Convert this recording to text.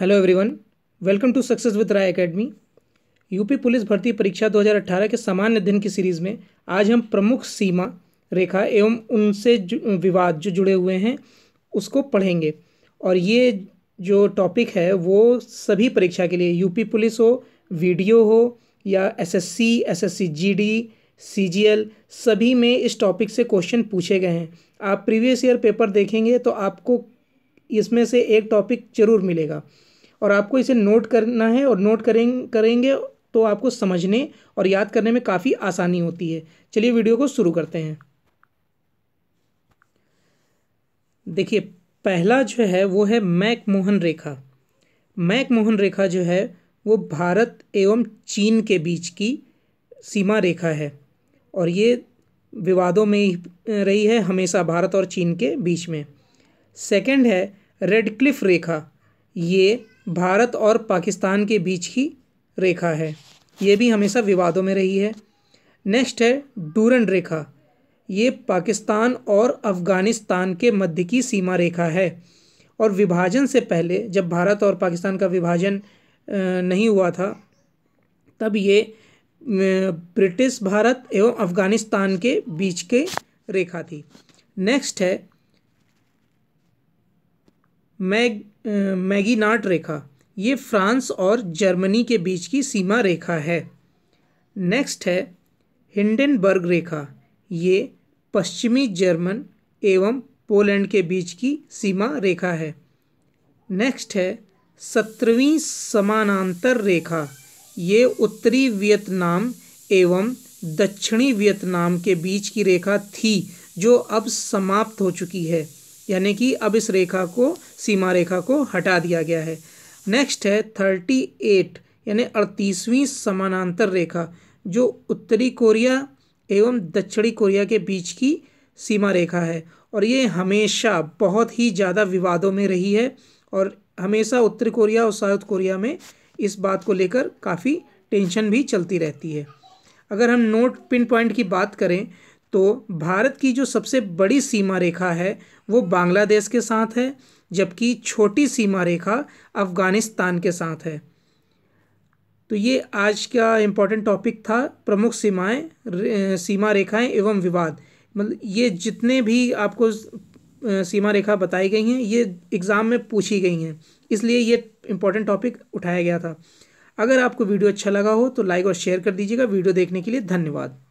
hello everyone welcome to success with Rai academy UP police भर्ती परीक्षा 2018 के सामान्य दिन की सीरीज़ में आज हम प्रमुख सीमा रेखा एवं उनसे विवाद जो जुड़े हुए हैं उसको पढ़ेंगे और ये जो टॉपिक है वो सभी परीक्षा के लिए यूपी पुलिस हो वीडियो हो या एसएससी एसएससी जीडी सीजीएल सभी में इस टॉपिक से क्वेश्चन पूछे गए हैं आप प्रीवियस ईयर पेपर देखेंगे तो आपको इसमें से एक टॉपिक ज़रूर मिलेगा और आपको इसे नोट करना है और नोट करें करेंगे तो आपको समझने और याद करने में काफ़ी आसानी होती है चलिए वीडियो को शुरू करते हैं देखिए पहला जो है वो है मैक मोहन रेखा मैक मोहन रेखा जो है वो भारत एवं चीन के बीच की सीमा रेखा है और ये विवादों में रही है हमेशा भारत और चीन के बीच में सेकंड है रेडक्लिफ रेखा ये भारत और पाकिस्तान के बीच की रेखा है ये भी हमेशा विवादों में रही है नेक्स्ट है डूरन रेखा ये पाकिस्तान और अफ़गानिस्तान के मध्य की सीमा रेखा है और विभाजन से पहले जब भारत और पाकिस्तान का विभाजन नहीं हुआ था तब ये ब्रिटिश भारत एवं अफ़गानिस्तान के बीच के रेखा थी नेक्स्ट है मैग मैगीनाट रेखा ये फ्रांस और जर्मनी के बीच की सीमा रेखा है नेक्स्ट है हिंडनबर्ग रेखा ये पश्चिमी जर्मन एवं पोलैंड के बीच की सीमा रेखा है नेक्स्ट है सत्रहवीं समानांतर रेखा ये उत्तरी वियतनाम एवं दक्षिणी वियतनाम के बीच की रेखा थी जो अब समाप्त हो चुकी है यानी कि अब इस रेखा को सीमा रेखा को हटा दिया गया है नेक्स्ट है थर्टी एट यानी अड़तीसवीं समानांतर रेखा जो उत्तरी कोरिया एवं दक्षिणी कोरिया के बीच की सीमा रेखा है और ये हमेशा बहुत ही ज़्यादा विवादों में रही है और हमेशा उत्तरी कोरिया और साउथ कोरिया में इस बात को लेकर काफ़ी टेंशन भी चलती रहती है अगर हम नोट पिन पॉइंट की बात करें तो भारत की जो सबसे बड़ी सीमा रेखा है वो बांग्लादेश के साथ है जबकि छोटी सीमा रेखा अफ़गानिस्तान के साथ है तो ये आज का इम्पोर्टेंट टॉपिक था प्रमुख सीमाएं सीमा रेखाएं एवं विवाद मतलब ये जितने भी आपको सीमा रेखा बताई गई हैं ये एग्ज़ाम में पूछी गई हैं इसलिए ये इम्पोर्टेंट टॉपिक उठाया गया था अगर आपको वीडियो अच्छा लगा हो तो लाइक और शेयर कर दीजिएगा वीडियो देखने के लिए धन्यवाद